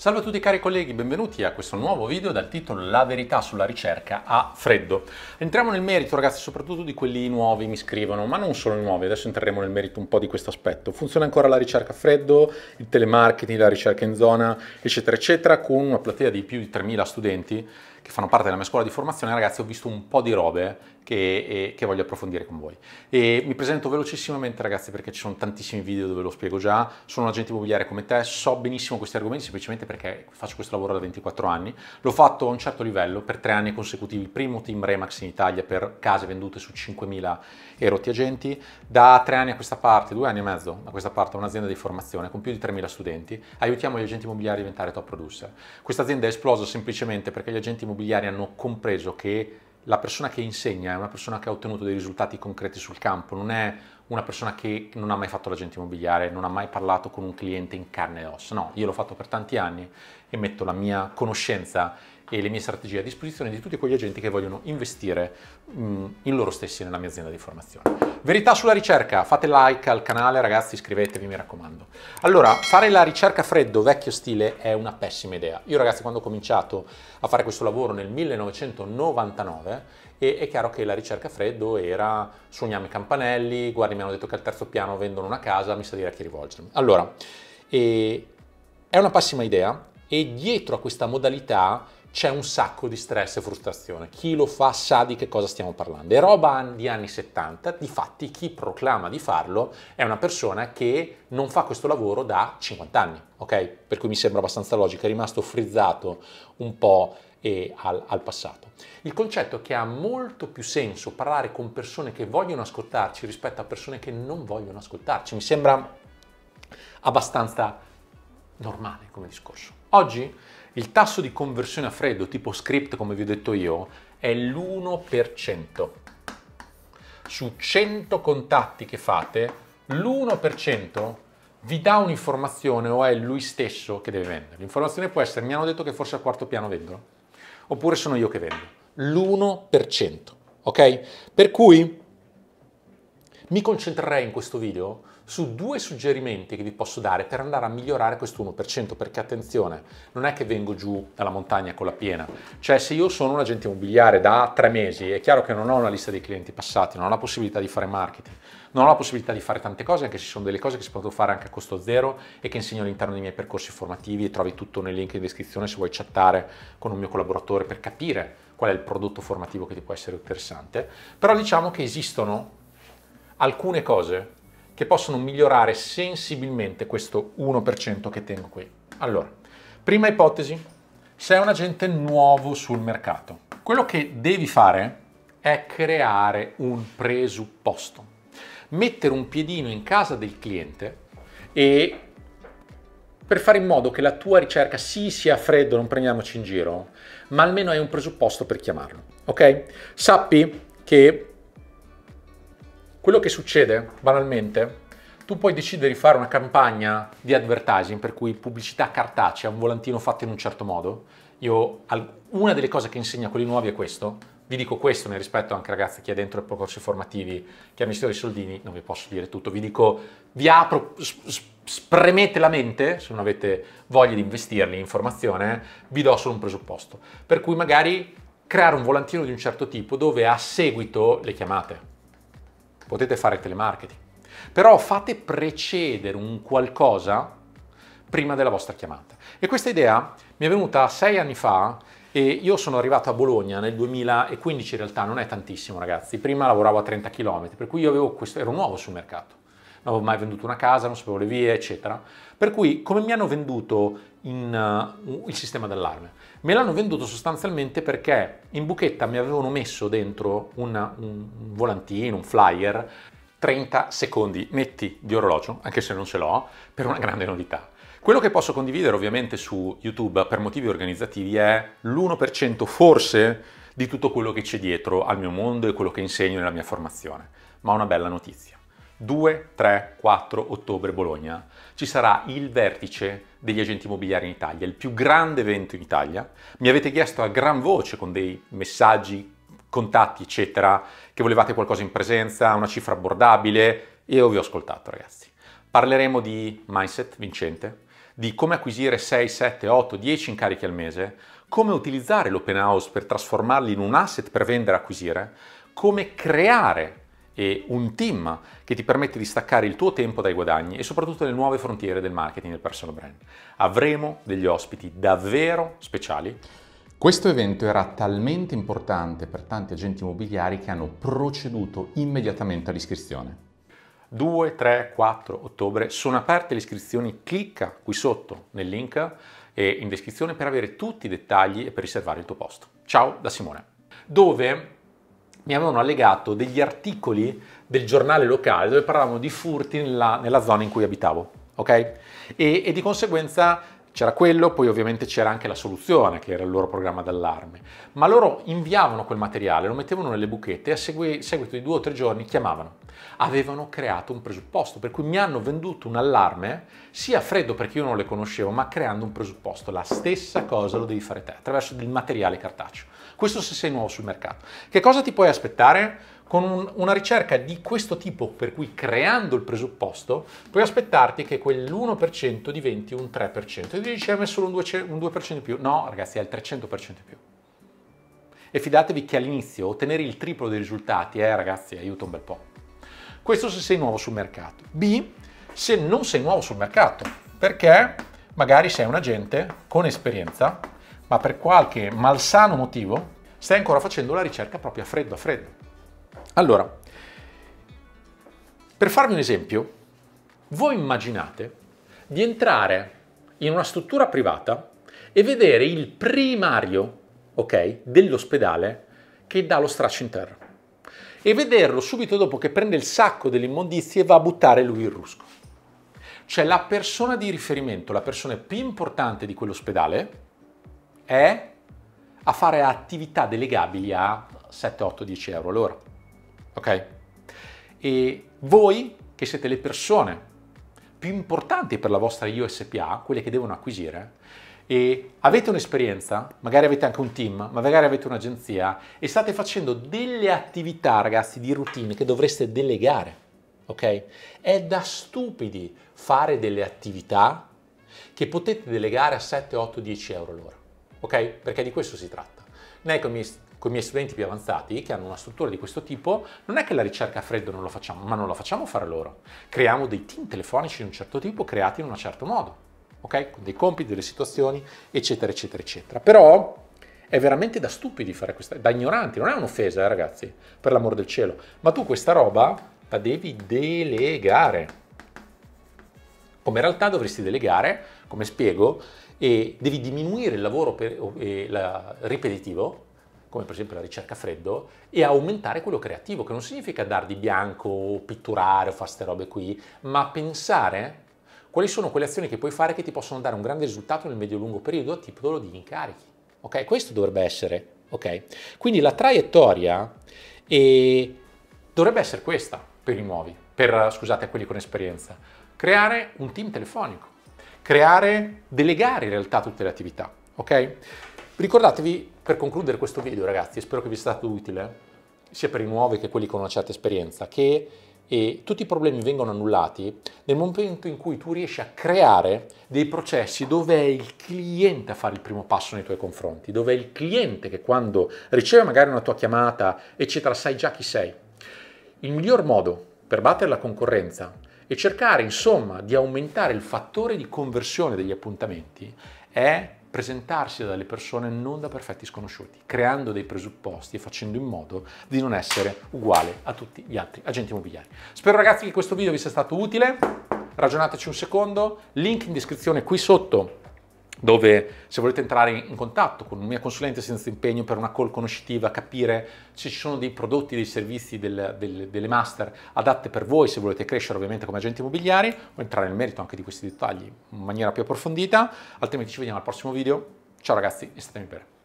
Salve a tutti cari colleghi, benvenuti a questo nuovo video dal titolo La verità sulla ricerca a freddo. Entriamo nel merito ragazzi, soprattutto di quelli nuovi mi scrivono, ma non solo i nuovi, adesso entreremo nel merito un po' di questo aspetto. Funziona ancora la ricerca a freddo, il telemarketing, la ricerca in zona, eccetera, eccetera, con una platea di più di 3.000 studenti che fanno parte della mia scuola di formazione, ragazzi, ho visto un po' di robe che, che voglio approfondire con voi. E mi presento velocissimamente, ragazzi, perché ci sono tantissimi video dove lo spiego già. Sono un agente immobiliare come te, so benissimo questi argomenti semplicemente perché faccio questo lavoro da 24 anni. L'ho fatto a un certo livello per tre anni consecutivi, il primo team Remax in Italia per case vendute su 5.000 erotti agenti. Da tre anni a questa parte, due anni e mezzo a questa parte, un'azienda di formazione con più di 3.000 studenti. Aiutiamo gli agenti immobiliari a diventare top producer. Questa azienda è esplosa semplicemente perché gli agenti immobiliari hanno compreso che la persona che insegna è una persona che ha ottenuto dei risultati concreti sul campo, non è una persona che non ha mai fatto l'agente immobiliare, non ha mai parlato con un cliente in carne e ossa. No, io l'ho fatto per tanti anni e metto la mia conoscenza e le mie strategie a disposizione di tutti quegli agenti che vogliono investire mm, in loro stessi nella mia azienda di formazione. Verità sulla ricerca, fate like al canale ragazzi, iscrivetevi mi raccomando. Allora, fare la ricerca freddo, vecchio stile, è una pessima idea. Io ragazzi quando ho cominciato a fare questo lavoro nel 1999 e è chiaro che la ricerca freddo era suoniamo i campanelli, guardi mi hanno detto che al terzo piano vendono una casa, mi sa dire a chi rivolgermi. Allora, e è una pessima idea e dietro a questa modalità c'è un sacco di stress e frustrazione. Chi lo fa sa di che cosa stiamo parlando. È roba di anni 70, difatti chi proclama di farlo è una persona che non fa questo lavoro da 50 anni, ok? Per cui mi sembra abbastanza logico, è rimasto frizzato un po' al, al passato. Il concetto è che ha molto più senso parlare con persone che vogliono ascoltarci rispetto a persone che non vogliono ascoltarci. Mi sembra abbastanza normale come discorso. Oggi il tasso di conversione a freddo tipo script, come vi ho detto io, è l'1%. Su 100 contatti che fate, l'1% vi dà un'informazione o è lui stesso che deve vendere. L'informazione può essere, mi hanno detto che forse a quarto piano vendono, oppure sono io che vendo. L'1%, ok? Per cui mi concentrerei in questo video su due suggerimenti che vi posso dare per andare a migliorare questo 1%, perché attenzione, non è che vengo giù dalla montagna con la piena, cioè se io sono un agente immobiliare da tre mesi, è chiaro che non ho una lista di clienti passati, non ho la possibilità di fare marketing, non ho la possibilità di fare tante cose, anche se ci sono delle cose che si possono fare anche a costo zero e che insegno all'interno dei miei percorsi formativi e trovi tutto nei link in descrizione se vuoi chattare con un mio collaboratore per capire qual è il prodotto formativo che ti può essere interessante, però diciamo che esistono alcune cose che possono migliorare sensibilmente questo 1% che tengo qui. Allora, prima ipotesi, sei un agente nuovo sul mercato. Quello che devi fare è creare un presupposto, mettere un piedino in casa del cliente e per fare in modo che la tua ricerca sì sia freddo, non prendiamoci in giro, ma almeno hai un presupposto per chiamarlo, ok? Sappi che quello che succede, banalmente, tu puoi decidere di fare una campagna di advertising, per cui pubblicità cartacea, un volantino fatto in un certo modo. Io, una delle cose che insegno a quelli nuovi è questo. Vi dico questo nel rispetto anche ragazzi chi è dentro i percorsi formativi, chi è amministratore di soldini, non vi posso dire tutto, vi dico, vi apro, spremete la mente, se non avete voglia di investirli in formazione, vi do solo un presupposto. Per cui magari creare un volantino di un certo tipo dove a seguito le chiamate potete fare telemarketing, però fate precedere un qualcosa prima della vostra chiamata. E questa idea mi è venuta sei anni fa e io sono arrivato a Bologna nel 2015, in realtà non è tantissimo ragazzi, prima lavoravo a 30 km, per cui io questo, ero nuovo sul mercato non avevo mai venduto una casa, non sapevo le vie, eccetera. Per cui come mi hanno venduto in, uh, il sistema d'allarme? Me l'hanno venduto sostanzialmente perché in buchetta mi avevano messo dentro una, un volantino, un flyer, 30 secondi netti di orologio, anche se non ce l'ho, per una grande novità. Quello che posso condividere ovviamente su YouTube per motivi organizzativi è l'1% forse di tutto quello che c'è dietro al mio mondo e quello che insegno nella mia formazione, ma una bella notizia. 2, 3, 4 ottobre Bologna ci sarà il vertice degli agenti immobiliari in Italia, il più grande evento in Italia. Mi avete chiesto a gran voce con dei messaggi, contatti, eccetera, che volevate qualcosa in presenza, una cifra abbordabile. e Io vi ho ascoltato, ragazzi. Parleremo di mindset vincente, di come acquisire 6, 7, 8, 10 incarichi al mese, come utilizzare l'open house per trasformarli in un asset per vendere e acquisire, come creare e un team che ti permette di staccare il tuo tempo dai guadagni e soprattutto le nuove frontiere del marketing del personal brand. Avremo degli ospiti davvero speciali questo evento era talmente importante per tanti agenti immobiliari che hanno proceduto immediatamente all'iscrizione. 2, 3, 4 ottobre sono aperte le iscrizioni, clicca qui sotto nel link e in descrizione per avere tutti i dettagli e per riservare il tuo posto. Ciao da Simone. Dove mi avevano allegato degli articoli del giornale locale dove parlavano di furti nella, nella zona in cui abitavo. ok? E, e, di conseguenza c'era quello, poi ovviamente c'era anche la soluzione, che era il loro programma d'allarme. Ma loro inviavano quel materiale, lo mettevano nelle buchette e a segui, seguito di due o tre giorni chiamavano. Avevano creato un presupposto, per cui mi hanno venduto un allarme, sia freddo perché io non le conoscevo, ma creando un presupposto. La stessa cosa lo devi fare te, attraverso del materiale cartaceo. Questo se sei nuovo sul mercato. Che cosa ti puoi aspettare? con un, una ricerca di questo tipo, per cui creando il presupposto, puoi aspettarti che quell'1% diventi un 3%. E tu dici, eh, è solo un 2%, un 2% in più. No, ragazzi, è il 300% in più. E fidatevi che all'inizio ottenere il triplo dei risultati, eh ragazzi, aiuta un bel po'. Questo se sei nuovo sul mercato. B, se non sei nuovo sul mercato, perché magari sei un agente con esperienza, ma per qualche malsano motivo stai ancora facendo la ricerca proprio a freddo a freddo. Allora, per farvi un esempio, voi immaginate di entrare in una struttura privata e vedere il primario, ok, dell'ospedale che dà lo straccio in terra e vederlo subito dopo che prende il sacco dell'immondizia e va a buttare lui il rusco. Cioè la persona di riferimento, la persona più importante di quell'ospedale è a fare attività delegabili a 7, 8, 10 euro all'ora ok? E voi, che siete le persone più importanti per la vostra USPA, quelle che devono acquisire, e avete un'esperienza, magari avete anche un team, magari avete un'agenzia e state facendo delle attività, ragazzi, di routine che dovreste delegare, ok? È da stupidi fare delle attività che potete delegare a 7, 8, 10 euro l'ora, ok? Perché di questo si tratta. Nei è con i miei studenti più avanzati che hanno una struttura di questo tipo, non è che la ricerca a freddo non lo facciamo, ma non la facciamo fare loro. Creiamo dei team telefonici di un certo tipo creati in un certo modo, ok? Con dei compiti, delle situazioni, eccetera, eccetera, eccetera. Però è veramente da stupidi fare questa, da ignoranti, non è un'offesa, eh, ragazzi, per l'amor del cielo. Ma tu questa roba la devi delegare. Come in realtà dovresti delegare, come spiego, e devi diminuire il lavoro per, eh, la, ripetitivo come per esempio la ricerca freddo, e aumentare quello creativo, che non significa dar di bianco, o pitturare o fare queste robe qui, ma pensare quali sono quelle azioni che puoi fare che ti possono dare un grande risultato nel medio-lungo periodo a titolo di incarichi. Ok, questo dovrebbe essere, ok? Quindi la traiettoria è... dovrebbe essere questa per i nuovi, per, scusate, quelli con esperienza. Creare un team telefonico, creare, delegare in realtà tutte le attività, ok? Ricordatevi, per concludere questo video ragazzi, spero che vi sia stato utile, sia per i nuovi che quelli con una certa esperienza, che e eh, tutti i problemi vengono annullati nel momento in cui tu riesci a creare dei processi dove è il cliente a fare il primo passo nei tuoi confronti, dove è il cliente che quando riceve magari una tua chiamata, eccetera, sai già chi sei. Il miglior modo per battere la concorrenza e cercare insomma di aumentare il fattore di conversione degli appuntamenti è presentarsi dalle persone non da perfetti sconosciuti, creando dei presupposti e facendo in modo di non essere uguale a tutti gli altri agenti immobiliari. Spero ragazzi che questo video vi sia stato utile, ragionateci un secondo, link in descrizione qui sotto dove se volete entrare in contatto con un mio consulente senza impegno per una call conoscitiva, capire se ci sono dei prodotti, dei servizi, del, del, delle master adatte per voi se volete crescere ovviamente come agenti immobiliari o entrare nel merito anche di questi dettagli in maniera più approfondita, altrimenti ci vediamo al prossimo video, ciao ragazzi e statemi bene.